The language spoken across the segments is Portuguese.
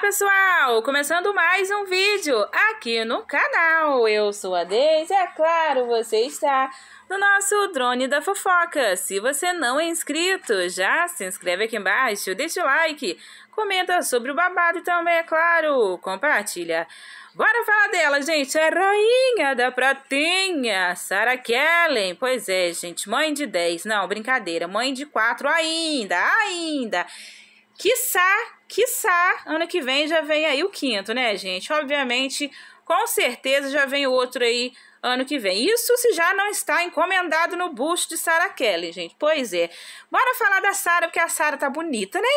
Olá pessoal, começando mais um vídeo aqui no canal, eu sou a Deise, é claro, você está no nosso Drone da Fofoca. Se você não é inscrito, já se inscreve aqui embaixo, deixa o like, comenta sobre o babado também, é claro, compartilha. Bora falar dela, gente, a rainha da pratinha, Sarah Kellen, pois é, gente, mãe de 10, não, brincadeira, mãe de 4 ainda, ainda quiçá, quiçá, ano que vem já vem aí o quinto, né, gente? Obviamente, com certeza já vem outro aí ano que vem. Isso se já não está encomendado no busto de Sarah Kelly, gente. Pois é. Bora falar da Sarah, porque a Sarah tá bonita, né,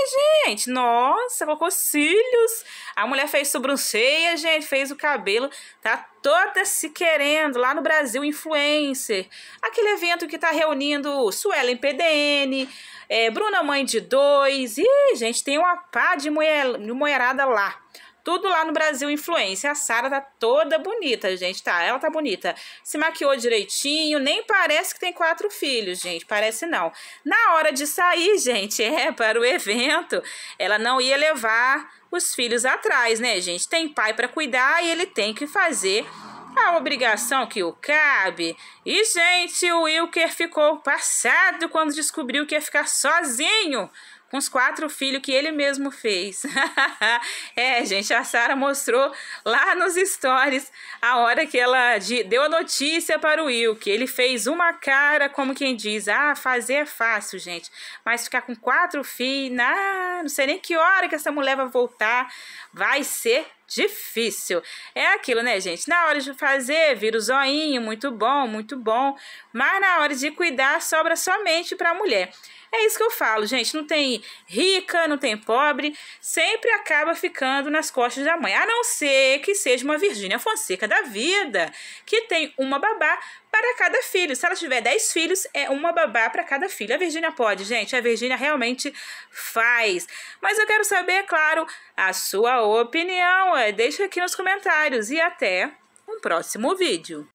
gente? Nossa, colocou cílios. A mulher fez sobrancelha, gente, fez o cabelo. Tá toda se querendo lá no Brasil Influencer. Aquele evento que tá reunindo em PDN, é, Bruna Mãe de Dois. Ih, gente, tem uma pá de, mulher, de mulherada lá. Tudo lá no Brasil influência. A Sara tá toda bonita, gente, tá? Ela tá bonita. Se maquiou direitinho, nem parece que tem quatro filhos, gente, parece não. Na hora de sair, gente, é para o evento, ela não ia levar os filhos atrás, né, gente? Tem pai para cuidar e ele tem que fazer a obrigação que o cabe. E, gente, o Wilker ficou passado quando descobriu que ia ficar sozinho com os quatro filhos que ele mesmo fez. é, gente, a Sara mostrou lá nos stories a hora que ela deu a notícia para o Will, que ele fez uma cara, como quem diz, ah, fazer é fácil, gente, mas ficar com quatro filhos, ah, não sei nem que hora que essa mulher vai voltar, vai ser difícil. É aquilo, né, gente? Na hora de fazer, vira o zoinho, muito bom, muito bom, mas na hora de cuidar, sobra somente para a mulher. É isso que eu falo, gente. Não tem rica, não tem pobre. Sempre acaba ficando nas costas da mãe. A não ser que seja uma Virgínia Fonseca da vida, que tem uma babá para cada filho. Se ela tiver 10 filhos, é uma babá para cada filho. A Virgínia pode, gente. A Virgínia realmente faz. Mas eu quero saber, é claro, a sua opinião. Deixa aqui nos comentários. E até um próximo vídeo.